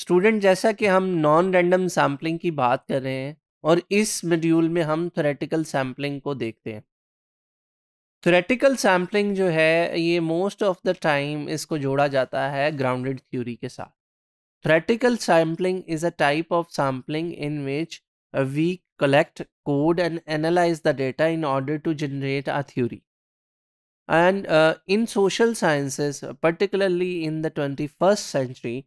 Student जैसा कि हम नॉन रैंडम सैम्पलिंग की बात कर रहे हैं और इस मॉड्यूल में हम थोरेटिकल सैम्पलिंग को देखते हैं थोरेटिकल सैम्पलिंग जो है ये मोस्ट ऑफ द टाइम इसको जोड़ा जाता है ग्राउंडेड थ्योरी के साथ theoretical sampling is a type of sampling in which we collect code and analyze the data in order to generate a theory and in social sciences particularly in the twenty first century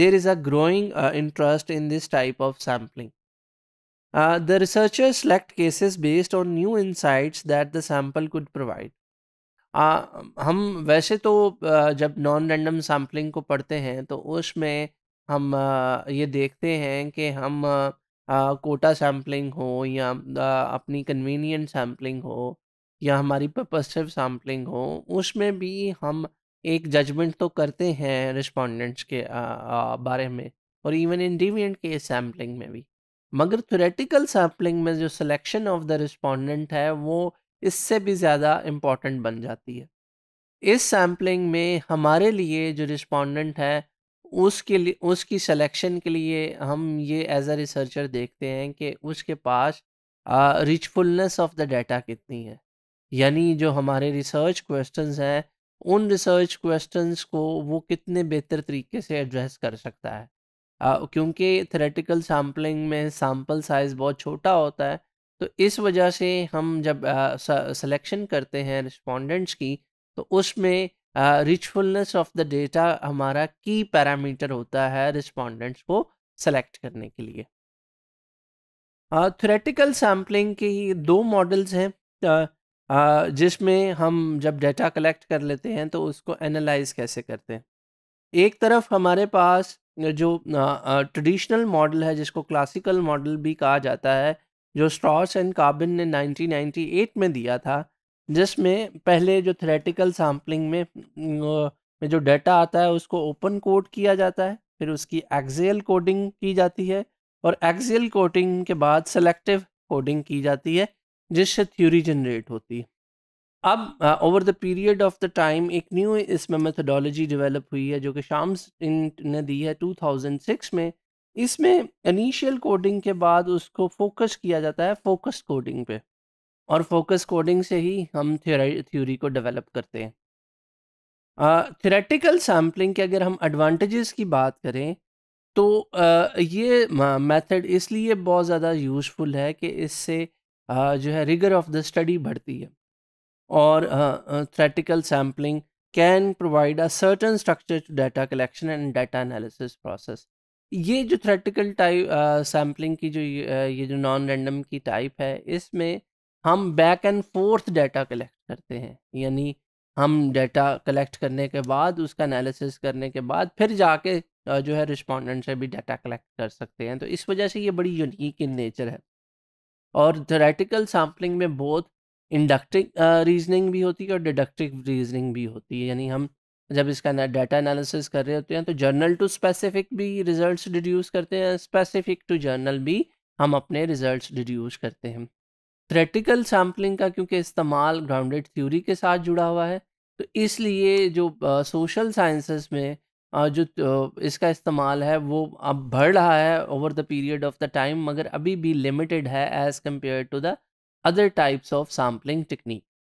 there is a growing uh, interest in this type of sampling. Uh, the researchers select cases based on new insights that the sample could provide. Uh, हम वैसे तो जब non random sampling को पढ़ते हैं तो उसमें हम ये देखते हैं कि हम कोटा सैम्पलिंग हो या अपनी कन्वीनियंट सैम्पलिंग हो या हमारी पर्पसिव सैम्पलिंग हो उसमें भी हम एक जजमेंट तो करते हैं रिस्पोंडेंट्स के आ, आ, बारे में और इवन इन डिवियंट के सैम्पलिंग में भी मगर थोरेटिकल सैम्पलिंग में जो सिलेक्शन ऑफ द रिस्पोंडेंट है वो इससे भी ज़्यादा इम्पॉर्टेंट बन जाती है इस सैम्पलिंग में हमारे लिए जो रिस्पोंडेंट है उसके लिए उसकी सिलेक्शन के लिए हम ये एज अ रिसर्चर देखते हैं कि उसके पास रिचफुलनेस ऑफ द डाटा कितनी है यानी जो हमारे रिसर्च क्वेश्चंस हैं उन रिसर्च क्वेश्चंस को वो कितने बेहतर तरीके से एड्रेस कर सकता है uh, क्योंकि थ्रेटिकल सैम्पलिंग में सैम्पल साइज़ बहुत छोटा होता है तो इस वजह से हम जब सिलेक्शन uh, करते हैं रिस्पोंडेंट्स की तो उसमें रिचफुलनेस ऑफ द डेटा हमारा की पैरामीटर होता है रिस्पोंडेंट्स को सेलेक्ट करने के लिए थ्रेटिकल सैम्पलिंग के दो मॉडल्स हैं जिसमें हम जब डेटा कलेक्ट कर लेते हैं तो उसको एनालाइज कैसे करते हैं एक तरफ हमारे पास जो ट्रेडिशनल मॉडल है जिसको क्लासिकल मॉडल भी कहा जाता है जो स्ट्रॉस एंड काबिन ने 1998 में दिया था जिसमें पहले जो थ्रेटिकल सैम्पलिंग में में जो डाटा आता है उसको ओपन कोड किया जाता है फिर उसकी एक्जेल कोडिंग की जाती है और एक्जेल कोडिंग के बाद सेलेक्टिव कोडिंग की जाती है जिससे थ्योरी जनरेट होती अब over the period of the time एक न्यू इसमें मेथडोलॉजी डेवलप हुई है जो कि शाम्स इन ने दी है 2006 में इसमें इनिशियल कोडिंग के बाद उसको फोकस किया जाता है फोकस कोडिंग पे और फोकस कोडिंग से ही हम थ्योरी को डेवलप करते हैं थ्योरेटिकल सैम्पलिंग के अगर हम एडवांटेजेस की बात करें तो uh, ये मेथड इसलिए बहुत ज़्यादा यूज़फुल है कि इससे जो है रिगर ऑफ द स्टडी बढ़ती है और theoretical sampling can provide a certain structure to data collection and data analysis process ये जो थ्रेटिकल टाइप सैम्पलिंग की जो ये, ये जो नॉन रैंडम की टाइप है इसमें हम back and forth data collect करते हैं यानी हम डाटा कलेक्ट करने के बाद उसका एनालिसिस करने के बाद फिर जाके जो है रिस्पोंडेंट से भी डाटा कलेक्ट कर सकते हैं तो इस वजह से ये बड़ी यूनिक इन नेचर है और थेरेटिकल सैम्पलिंग में बहुत इंडक्टिव रीजनिंग भी होती है और डिडक्टिव रीजनिंग भी होती है यानी हम जब इसका डाटा एनालिसिस कर रहे होते हैं तो जर्नल टू स्पेसिफिक भी रिजल्ट्स डिड्यूस करते हैं स्पेसिफिक टू जर्नल भी हम अपने रिजल्ट्स डिड्यूस करते हैं थ्रेटिकल सैम्पलिंग का क्योंकि इस्तेमाल ग्राउंडेड थ्योरी के साथ जुड़ा हुआ है तो इसलिए जो सोशल साइंसेस में जो इसका इस्तेमाल है वो अब बढ़ रहा है over the period of the time मगर अभी भी लिमिटेड है as compared to the other types of sampling technique